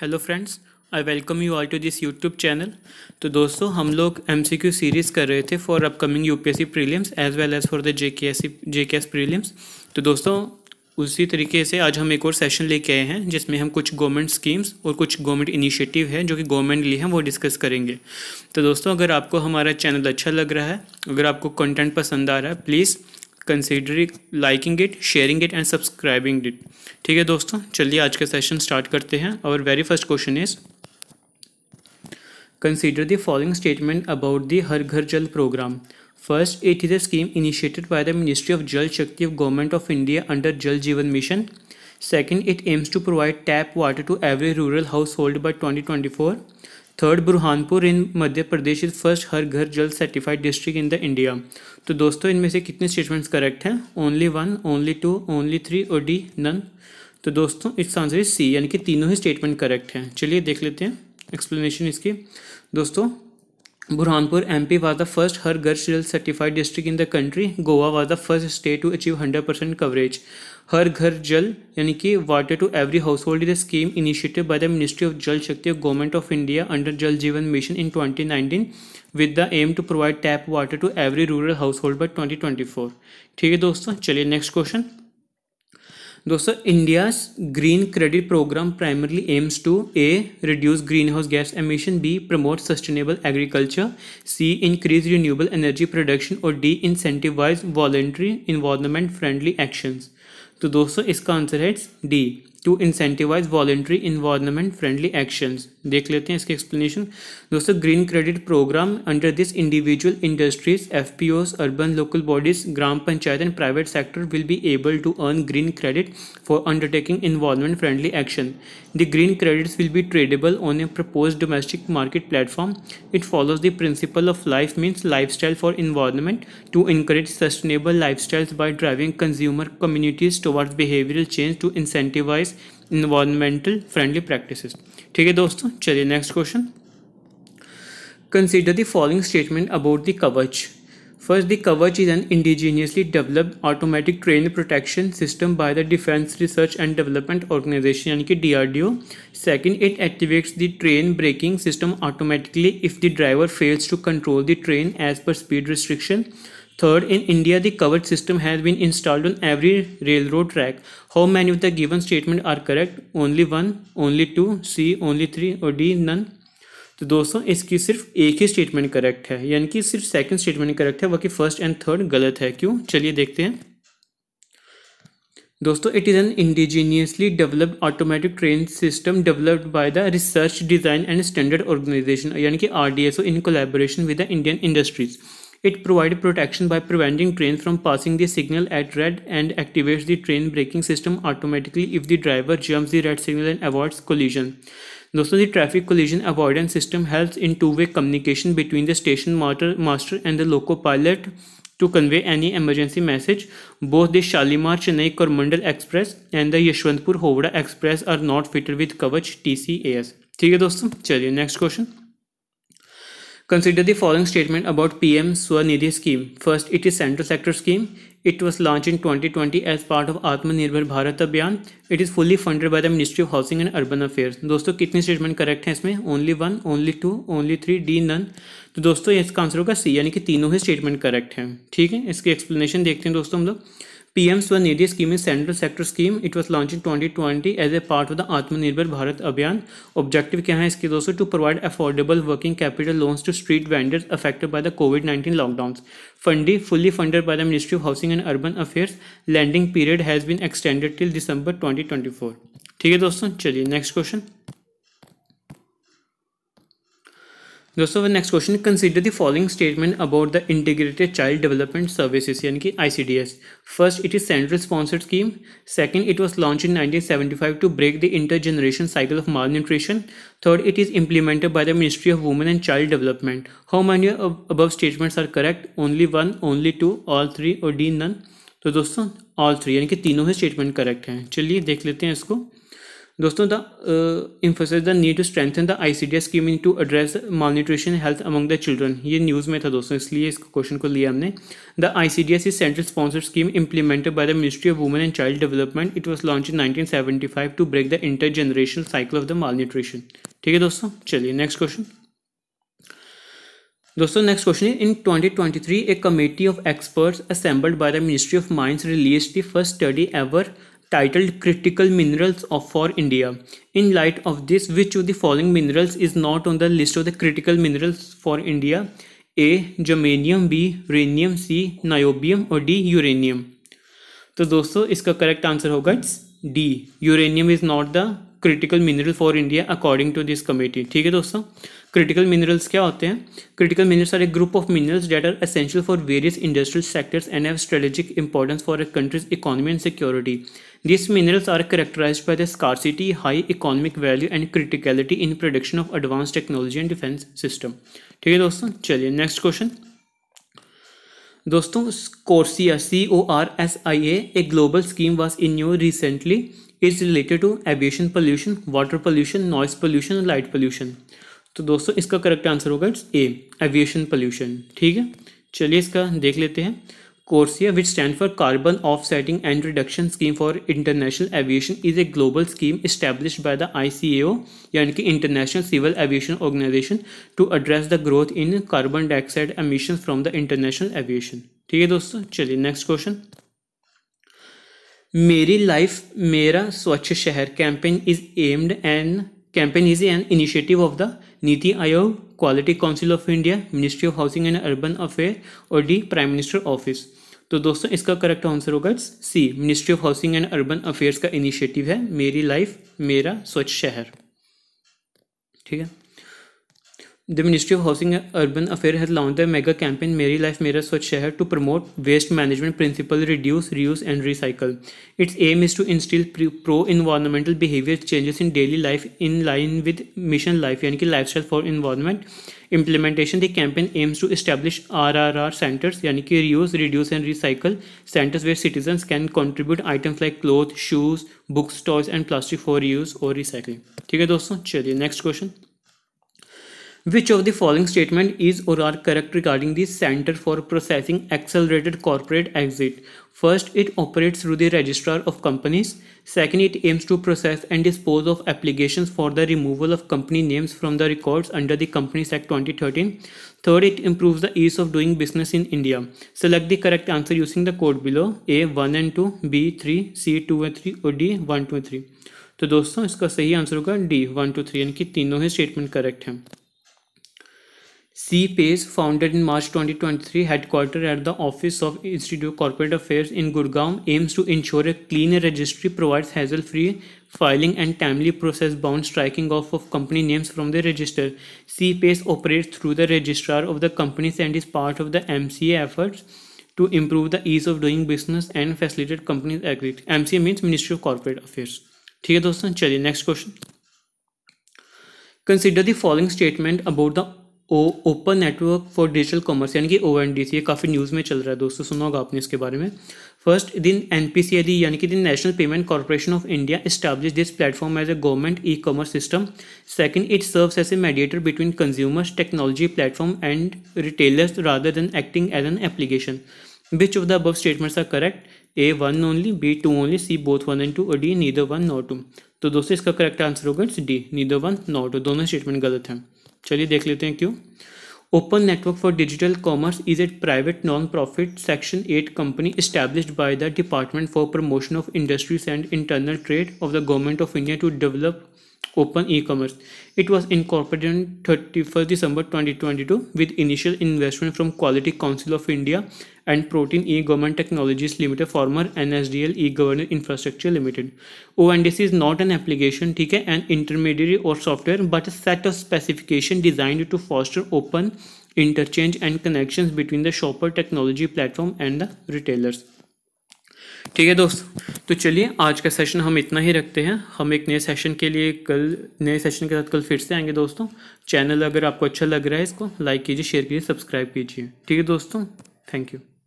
Hello friends I welcome you all to this YouTube channel तो दोस्तों हम लोग एम सी क्यू सीरीज़ कर रहे थे for upcoming U P S C prelims as well as for the J K S C J K S prelims तो दोस्तों उसी तरीके से आज हम एक और सेशन लेके आए हैं जिसमें हम कुछ गवर्नमेंट स्कीम्स और कुछ गवर्नमेंट इनिशिएटिव है जो कि गवर्नमेंट लिए हैं वो डिस्कस करेंगे तो दोस्तों अगर आपको हमारा चैनल अच्छा लग रहा है अगर आपको कंटेंट पसंद आ रहा है please considering liking it sharing it and subscribing it ठीक है दोस्तों चलिए आज का सेशन स्टार्ट करते हैं और very first question is consider the following statement about the Har Ghar Jal program first it is a scheme initiated by the ministry of Jal Shakti of government of India under Jal Jeevan mission second it aims to provide tap water to every rural household by twenty twenty four third Burhanpur in Madhya Pradesh is first Har Ghar Jal certified district in the India तो दोस्तों इनमें से कितने statements correct हैं only one only two only three और D none तो दोस्तों it's answer is सी यानी कि तीनों ही स्टेटमेंट करेक्ट हैं चलिए देख लेते हैं एक्सप्लेनेशन इसकी दोस्तों Burhanpur M P Burhanpur the first Har Ghar Har certified certified in the country Goa Goa the first state to achieve hundred percent coverage Har Ghar Jal यानी कि water to every household is scheme initiative by the ministry of Jal Shakti of government of India under Jal Jeevan mission in twenty nineteen with the aim to provide tap water to every rural house hold twenty four ठीक है दोस्तों चलिए next question दोस्तों India's green credit program primarily aims to A reduce greenhouse gas emission B promote sustainable agriculture C increase renewable energy production और D incentivize voluntary environment friendly actions तो दोस्तों इसका answer है D to incentivize voluntary environment friendly actions देख लेते हैं इसकी explanation दोस्तों green credit program under this individual industries F P Os urban local bodies gram panchayat and private sector will be able to earn green credit for undertaking environment friendly action the green credits will be tradable on a propose domestic market platform it follows the principle of life means lifestyle for environment to encourage sustainable lifestyles by driving consumer communities towards behavioral change to incentivize environmental friendly practices ठीक है दोस्तों चलिए next question consider the following statement about the Kavach first the Kavach is an indigenously developed automatic train protection system by the defence research and development organisation यानी कि D R D O second it activates the train braking system automatically if the driver fails to control the train as per speed restriction Third, in India, the covered system has been installed on every railroad track. How many of the given statement are correct? Only one, only two, C, only three और D none. तो दोस्तों इसकी सिर्फ एक ही statement correct है यानी कि सिर्फ सेकंड स्टेटमेंट करेक्ट है बाकी फर्स्ट एंड थर्ड गलत है क्यों चलिए देखते हैं दोस्तों it is an indigenously developed automatic train system developed by the research design and standard organisation यानी कि R D S O in collaboration with the Indian industries It provides protection by preventing trains from passing the signal at red and activates the train braking system automatically if the driver jumps the red signal and avoids collision. the traffic collision avoidance system helps in two-way communication between the station master and the loco pilot to convey any emergency message. Both the Shalimar Chennai Coromandel Express and the Yashwantpur Hovda Express are not fitted with Kavach TCAS. ठीक है दोस्तों चलिए next question. Consider the following statement about PM Swanidhi scheme. First, it is central sector scheme. It was launched in 2020 as part of Atmanirbhar Bharat Abhiyan it is fully funded by the ministry of housing and urban affairs दोस्तों कितने statement correct हैं इसमें only one only two only three D none तो दोस्तों इसका answer होगा सी यानी कि तीनों ही स्टेटमेंट करेक्ट हैं ठीक है इसकी एक्सप्लेनेशन देखते हैं दोस्तों हम लोग PM Swanidhi scheme is central sector scheme. It was launched in 2020 as a part of the Atmanirbhar Bharat Abhiyan. Objective क्या है इसके दोस्तों to provide affordable working capital loans to street vendors affected by the COVID-19 lockdowns. Fundy fully funded by the Ministry of Housing and Urban Affairs. Lending period has been extended till December 2024. ठीक है दोस्तों चलिए next question. दोस्तों next question consider the following statement about the integrated child development services यानी कि ICDS first it is central sponsored scheme second it was launch in 1975 to break the inter generation cycle of malnutrition third it is implemented by the ministry of women and child development how many above statements are correct only one only two all three और D none तो दोस्तों all three यानी कि तीनों ही statement correct हैं चलिए देख लेते हैं इसको दोस्तों the emphasis the need to strengthen the I C D scheme in to address malnutrition health among the children ये न्यूज़ में था दोस्तों इसलिए इस क्वेश्चन को लिया हमने the I C D S is central sponsor scheme implemented by the ministry of woman and child development it was launch in nineteen seventy five to break the inter generation cycle of the mall nutrition ठीक है दोस्तों चलिए next question दोस्तों next question in 2023 a committee of experts assembled by the ministry of mines release the first study ever titled Critical Minerals of for India. In light of this, which of the following minerals is not on the list of the critical minerals for India? A germanium B rhenium C niobium और D uranium तो दोस्तों इसका correct answer होगा it's D uranium is not the critical mineral for India according to this committee ठीक है दोस्तों critical minerals क्या होते हैं critical minerals are a group of minerals that are essential for various industrial sectors and have strategic importance for a country's economy and security this minerals are characterise by the scarcity high economic value and criticality in production of advance technology and defence system ठीक है दोस्तों चलिए next question दोस्तों CORSIA C O R S I A a global scheme was in news recently is related to aviation pollution water pollution noise pollution light pollution तो दोस्तों इसका correct answer होगा it's A aviation pollution ठीक है चलिए इसका देख लेते हैं CORSIA which stand for carbon of setting and reduction scheme for international aviation is a global scheme establish by the I C A यानी कि international civil aviation organisation to address the growth in carbon dioxide emission from the international aviation ठीक है दोस्तों चलिए next question मेरी life Mera Swachh Shahar campaign is aimed and campaign is an initiative of the Niti Aayog, Quality Council of India, Ministry of Housing and Urban Affairs or the prime minister office तो दोस्तों इसका correct answer होगा it's C ministry of housing and urban affairs का initiative है Meri life Mera Swachh शहर ठीक है The Ministry of Housing and Urban Affairs has launched the mega campaign Meri Life Mera Swachh Shahar to promote waste management principle reduce, reuse and recycle. Its aim is to instill pro-environmental behavior changes in daily life in line with Mission Life यानी कि lifestyle for environment. Implementation the campaign aims to establish RRR centers यानी कि reuse, reduce and recycle centers where citizens can contribute items like clothes, shoes, books, toys and plastic for reuse or recycling. ठीक है दोस्तों चलिए next question. Which of the following statement is or are correct regarding the Center for Processing Accelerated Corporate Exit? First, it operates through the registrar of companies. Second, it aims to process and dispose of applications for the removal of company names from the records under the Companies Act 2013. Third, it improves the ease of doing business in India. Select the correct answer using the code below A1 and 2, B3, C2 and 3 or D1, 1 2 3. तो दोस्तों इसका सही answer होगा D one two three यानी कि तीनों ही statement correct हैं C. Pace, founded in March 2023, headquartered at the Office of Institute of Corporate Affairs in Gurgaon, aims to ensure a clean registry provides hassle-free filing and timely process-bound striking off of company names from the register. C. Pace operates through the registrar of the companies and is part of the MCA efforts to improve the ease of doing business and facilitate companies exit. MCA means Ministry of Corporate Affairs. ठीक है दोस्तों चलिए next question consider the following statement O open network for digital commerce यानी कि O N D C ये काफ़ी news में चल रहा है दोस्तों सुना होगा आपने इसके बारे में फर्स्ट दिन एन पी सी आई यानी कि दिन national payment corporation of India establish this platform as a government e commerce system second it serves as a mediator between consumers technology platform and retailers rather than acting as an application which of the above statements are correct A one only B two only C both one and two और D neither one not two तो दोस्तों इसका correct answer होगा it's D neither one not two दोनों statement गलत हैं चलिए देख लेते हैं क्यों open network for digital commerce is a private non profit section eight company established by the department for promotion of industries and internal trade of the government of India to develop open e-commerce. It was incorporated on 31st December 2022 with initial investment from Quality Council of India and Protein E-Government Technologies Limited, former NSDL E-Governance Infrastructure Limited. ONDC is not an application, okay, an intermediary or software, but a set of specifications designed to foster open interchange and connections between the shopper technology platform and the retailers. ठीक है दोस्त तो चलिए आज का session हम इतना ही रखते हैं हम एक नए सेशन के लिए कल नए सेशन के साथ कल फिर से आएंगे दोस्तों चैनल अगर आपको अच्छा लग रहा है इसको लाइक कीजिए शेयर कीजिए सब्सक्राइब कीजिए ठीक है दोस्तों थैंक यू